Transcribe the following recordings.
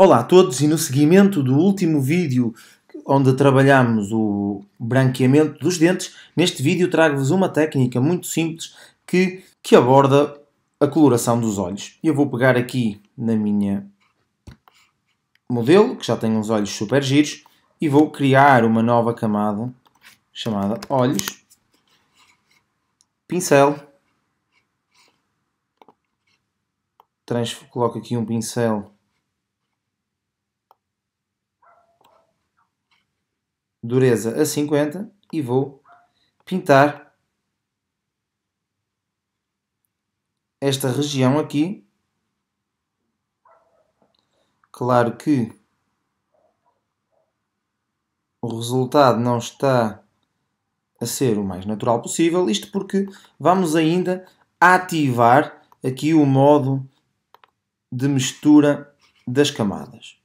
Olá a todos e no seguimento do último vídeo onde trabalhamos o branqueamento dos dentes, neste vídeo trago-vos uma técnica muito simples que, que aborda a coloração dos olhos. Eu vou pegar aqui na minha modelo, que já tem uns olhos super giros, e vou criar uma nova camada chamada olhos, pincel, Trans coloco aqui um pincel dureza a 50 e vou pintar esta região aqui. Claro que o resultado não está a ser o mais natural possível, isto porque vamos ainda ativar aqui o modo de mistura das camadas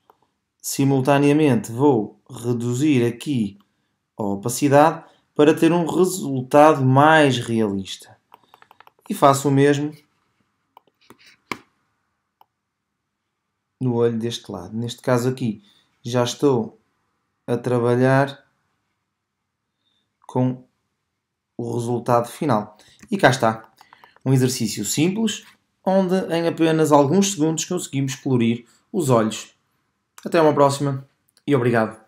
simultaneamente vou reduzir aqui a opacidade para ter um resultado mais realista. E faço o mesmo no olho deste lado. Neste caso aqui já estou a trabalhar com o resultado final. E cá está. Um exercício simples, onde em apenas alguns segundos conseguimos colorir os olhos até uma próxima e obrigado.